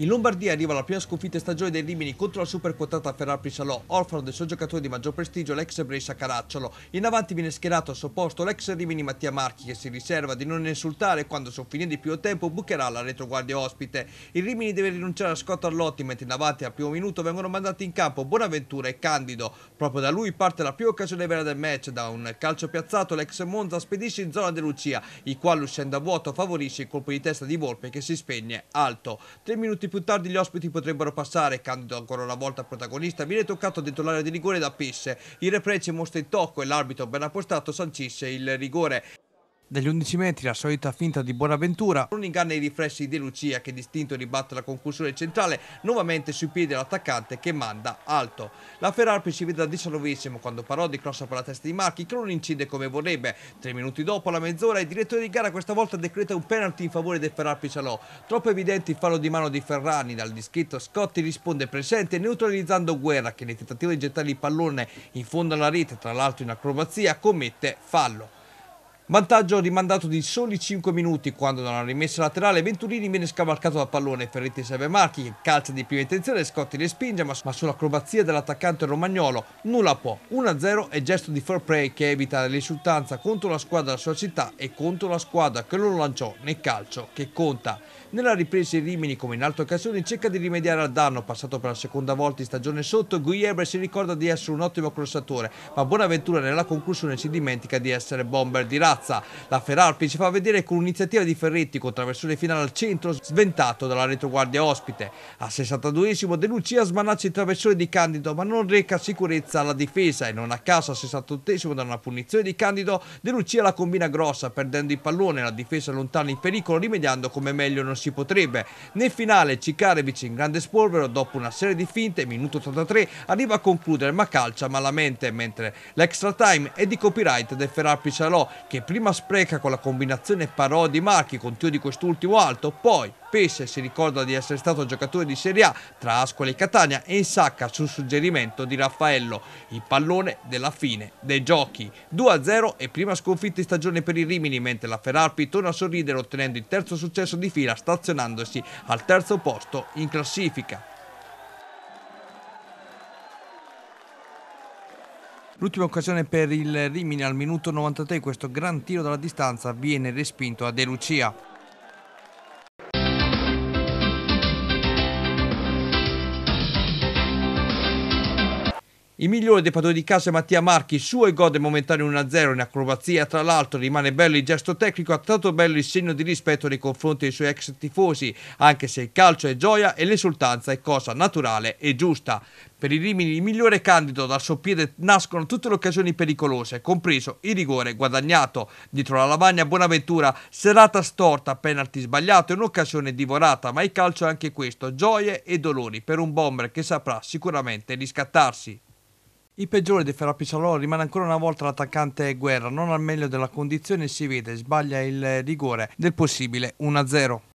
In Lombardia arriva la prima sconfitta stagione dei Rimini contro la superquotata Ferrari Salò, orfano del suo giocatore di maggior prestigio, l'ex Brescia Caracciolo. In avanti viene schierato a suo posto l'ex Rimini Mattia Marchi, che si riserva di non insultare quando sul fine di primo tempo bucherà la retroguardia ospite. Il Rimini deve rinunciare a Scott Arlotti, mentre in avanti al primo minuto vengono mandati in campo Bonaventura e Candido. Proprio da lui parte la prima occasione vera del match, da un calcio piazzato l'ex Monza spedisce in zona De Lucia, il quale uscendo a vuoto favorisce il colpo di testa di Volpe che si spegne alto. Tre minuti più tardi gli ospiti potrebbero passare, Candido ancora una volta protagonista, viene toccato dentro l'area di rigore da Pisse, il reprece mostra il tocco e l'arbitro ben appostato sancisce il rigore. Dagli 11 metri la solita finta di Buonaventura, non inganna i riflessi di Lucia che distinto ribatte la concussione centrale nuovamente sui piedi dell'attaccante che manda alto. La Ferrari si vede al 19 quando Parodi crossa per la testa di Marchi che non incide come vorrebbe. Tre minuti dopo la mezz'ora il direttore di gara questa volta decreta un penalty in favore del Ferrari Salò. Troppo evidente il fallo di mano di Ferrani dal dischetto Scotti risponde presente neutralizzando Guerra che nel tentativo di gettare il pallone in fondo alla rete tra l'altro in acrobazia commette fallo. Vantaggio rimandato di soli 5 minuti quando da una rimessa laterale Venturini viene scavalcato dal pallone Ferretti serve Marchi che calza di prima intenzione Scotti respinge ma, ma sull'acrobazia dell'attaccante romagnolo nulla può. 1-0 è gesto di fair play che evita l'esultanza contro la squadra della sua città e contro la squadra che lo lanciò nel calcio che conta. Nella ripresa di Rimini come in altre occasioni cerca di rimediare al danno passato per la seconda volta in stagione sotto Guilherme si ricorda di essere un ottimo crossatore ma Buonaventura nella conclusione si dimentica di essere bomber di razza piazza. La Feralpi ci fa vedere con un'iniziativa di Ferretti con traversone finale al centro sventato dalla retroguardia ospite. Al 62esimo De Lucia smanaccia il traversone di Candido ma non reca sicurezza alla difesa e non a caso al 68esimo da una punizione di Candido De Lucia la combina grossa perdendo il pallone la difesa lontana in pericolo rimediando come meglio non si potrebbe. Nel finale Cicarevic in grande spolvero dopo una serie di finte minuto 83 arriva a concludere ma calcia malamente mentre l'extra time è di copyright del Feralpi Salò che prima spreca con la combinazione Parodi Marchi con Tio di quest'ultimo alto, poi Pesce si ricorda di essere stato giocatore di Serie A tra Ascoli e Catania e insacca sul suggerimento di Raffaello il pallone della fine dei giochi. 2-0 e prima sconfitta in stagione per i Rimini mentre la Feralpi torna a sorridere ottenendo il terzo successo di fila stazionandosi al terzo posto in classifica. L'ultima occasione per il Rimini al minuto 93, questo gran tiro dalla distanza viene respinto a De Lucia. Il migliore dei padroni di casa è Mattia Marchi, suo e gode momentaneo 1-0 in acrobazia, tra l'altro rimane bello il gesto tecnico, ha tanto bello il segno di rispetto nei confronti dei suoi ex tifosi, anche se il calcio è gioia e l'esultanza è cosa naturale e giusta. Per i Rimini il migliore candido dal soppiede nascono tutte le occasioni pericolose, compreso il rigore guadagnato. Dietro la lavagna Buonaventura, serata storta, penalti sbagliato e un'occasione divorata, ma il calcio è anche questo, gioie e dolori per un bomber che saprà sicuramente riscattarsi. I peggiori di Ferro Salò rimane ancora una volta l'attaccante Guerra, non al meglio della condizione si vede, sbaglia il rigore del possibile 1-0.